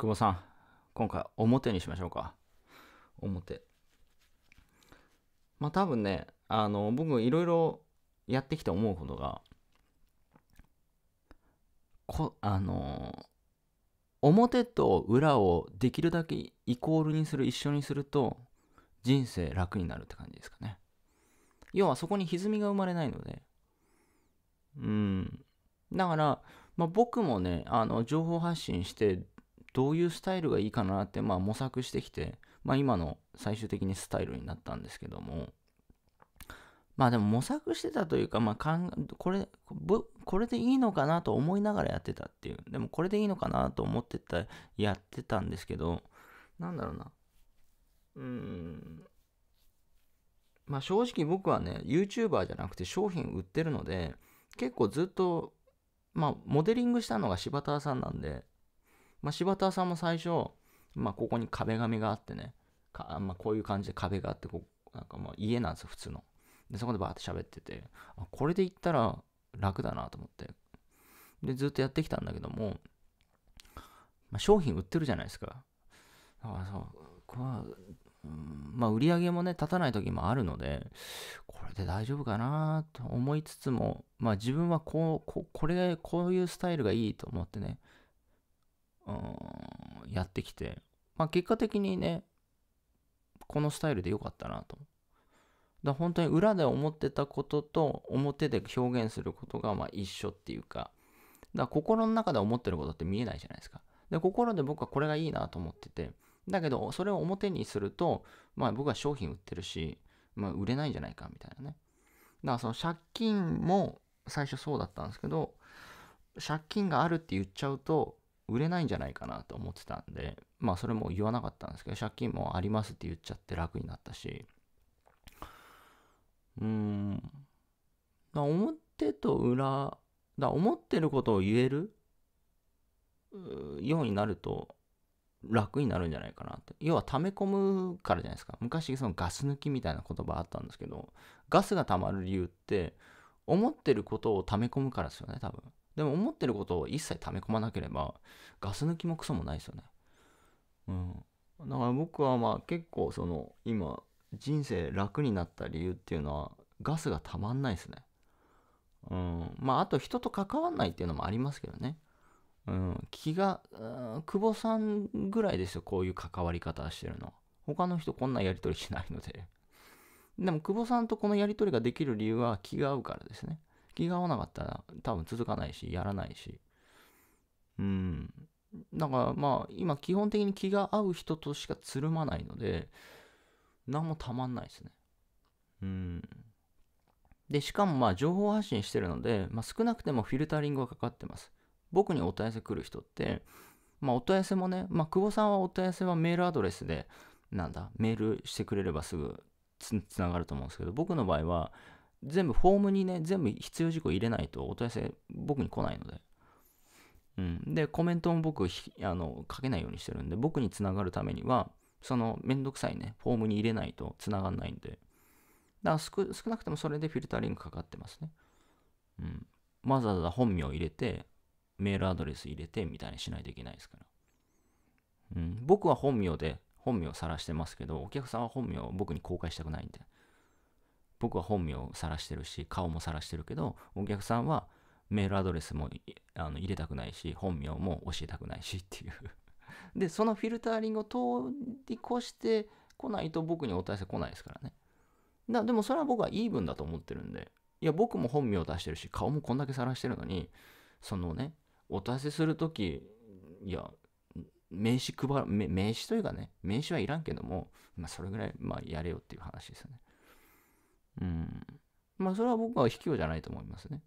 久保さん、今回表にしましょうか。表。まあ多分ね、あの、僕いろいろやってきて思うことが、こ、あの、表と裏をできるだけイコールにする、一緒にすると、人生楽になるって感じですかね。要はそこに歪みが生まれないので。うん。だから、まあ、僕もね、あの、情報発信してどういうスタイルがいいかなって、まあ、模索してきて、まあ、今の最終的にスタイルになったんですけども、まあでも模索してたというか、まあ、かんこれこれでいいのかなと思いながらやってたっていうでもこれでいいのかなと思ってたやってたんですけどなんだろうなうんまあ正直僕はね YouTuber じゃなくて商品売ってるので結構ずっとまあモデリングしたのが柴田さんなんでまあ、柴田さんも最初、まあ、ここに壁紙があってね、かまあ、こういう感じで壁があってこう、なんかまあ家なんですよ、普通の。で、そこでバーって喋ってて、あ、これで行ったら楽だなと思って。で、ずっとやってきたんだけども、まあ、商品売ってるじゃないですか。だからう、これは、うん、まあ、売り上げもね、立たない時もあるので、これで大丈夫かなと思いつつも、まあ、自分はこう、こ、これ、こういうスタイルがいいと思ってね、うん、やってきて、まあ、結果的にね、このスタイルで良かったなと。だ本当に裏で思ってたことと表で表現することがま一緒っていうか、だ心の中で思ってることって見えないじゃないですか。で、心で僕はこれがいいなと思ってて、だけどそれを表にすると、まあ僕は商品売ってるし、まあ売れないんじゃないかみたいなね。だからその借金も最初そうだったんですけど、借金があるって言っちゃうと、売れないんじゃないかなと思ってたんで、まあそれも言わなかったんですけど、借金もありますって言っちゃって楽になったし、うーん、だ表と裏、だ思ってることを言えるようになると楽になるんじゃないかなって。要は溜め込むからじゃないですか。昔そのガス抜きみたいな言葉あったんですけど、ガスが溜まる理由って、思ってることを溜め込むからですよね、多分。でも思ってることを一切溜め込まなければ、ガス抜きもクソもないですよね。うん。だから僕はまあ結構その、今、人生楽になった理由っていうのは、ガスがたまんないですね。うん。まああと人と関わんないっていうのもありますけどね。うん。気が、うん、久保さんぐらいですよ、こういう関わり方してるのは。他の人こんなやり取りしないので。でも久保さんとこのやり取りができる理由は気が合うからですね。気が合わなかったら多分続かないし、やらないし。うん。だからまあ、今基本的に気が合う人としかつるまないので、何もたまんないですね。うん。で、しかもまあ、情報発信してるので、まあ、少なくてもフィルタリングがかかってます。僕にお問い合わせ来る人って、まあ、お問い合わせもね、まあ、久保さんはお問い合わせはメールアドレスで、なんだ、メールしてくれればすぐつながると思うんですけど、僕の場合は、全部フォームにね、全部必要事項入れないとお問い合わせ僕に来ないので。うん。で、コメントも僕、あの、書けないようにしてるんで、僕につながるためには、そのめんどくさいね、フォームに入れないとつながんないんで。だから少なくともそれでフィルタリングかかってますね。うん。わざわざ本名入れて、メールアドレス入れてみたいにしないといけないですから。うん。僕は本名で、本名を晒してますけど、お客さんは本名を僕に公開したくないんで。僕は本名を晒してるし、顔も晒してるけど、お客さんはメールアドレスもあの入れたくないし、本名も教えたくないしっていう で、そのフィルタリングを通り越してこないと僕にお問せ来ないですからね。だでもそれは僕はイーブンだと思ってるんで、いや、僕も本名を出してるし、顔もこんだけ晒してるのに、そのね、お問せするとき、いや、名刺配る、名刺というかね、名刺はいらんけども、まあ、それぐらい、まあ、やれよっていう話ですよね。うん。まあ、それは僕は卑怯じゃないと思いますね。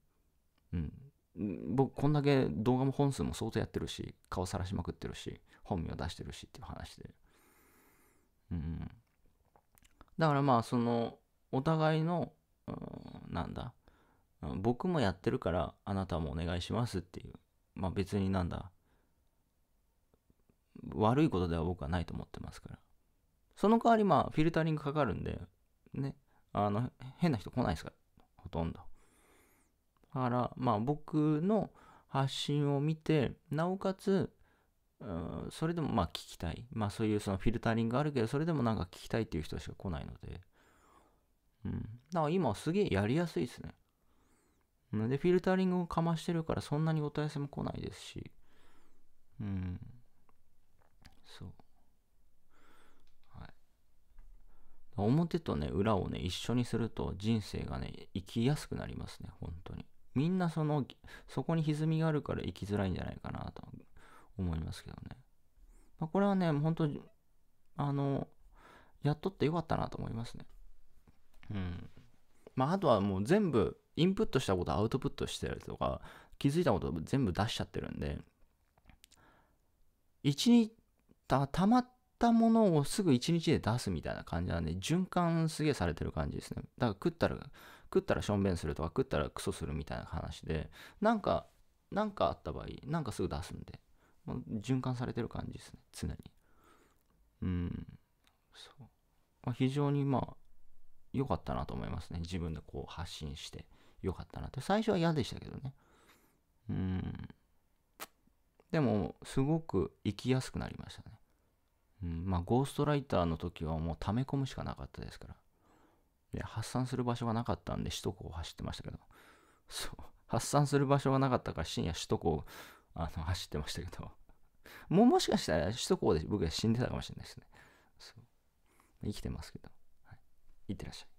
うん。僕、こんだけ動画も本数も相当やってるし、顔さらしまくってるし、本名出してるしっていう話で。うん。だからまあ、その、お互いの、うん、なんだ、僕もやってるから、あなたもお願いしますっていう。まあ別になんだ、悪いことでは僕はないと思ってますから。その代わりまあフィルタリングかかるんで、ね、あの、変な人来ないですから、ほとんど。だから、まあ僕の発信を見て、なおかつ、うそれでもまあ聞きたい。まあそういうそのフィルタリングあるけど、それでもなんか聞きたいっていう人しか来ないので。うん。だから今すげえやりやすいですね。で、フィルタリングをかましてるからそんなにお問い合わせも来ないですし。うん。そう。表とね、裏をね、一緒にすると人生がね、生きやすくなりますね、本当に。みんなその、そこに歪みがあるから生きづらいんじゃないかなと思いますけどね。まあ、これはね、本当に、あの、やっとってよかったなと思いますね。うん。まあ、あとはもう全部、インプットしたことアウトプットしてるとか、気づいたこと全部出しちゃってるんで、一日た、たまっったものをすぐ1日で出すみたいな感じなんで、循環すげえされてる感じですね。だから食ったら、食ったらしょんべんするとか、食ったらクソするみたいな話で、なんか、なんかあった場合、なんかすぐ出すんで、まあ、循環されてる感じですね、常に。うん、そう。まあ、非常にまあ、良かったなと思いますね。自分でこう発信して良かったなって。最初は嫌でしたけどね。うん。でも、すごく生きやすくなりましたね。まあゴーストライターの時はもう溜め込むしかなかったですから。いや、発散する場所がなかったんで首都高を走ってましたけど、そう、発散する場所がなかったから深夜首都高をあの走ってましたけど、もうもしかしたら首都高で僕は死んでたかもしれないですね。そう生きてますけど、はい、いってらっしゃい。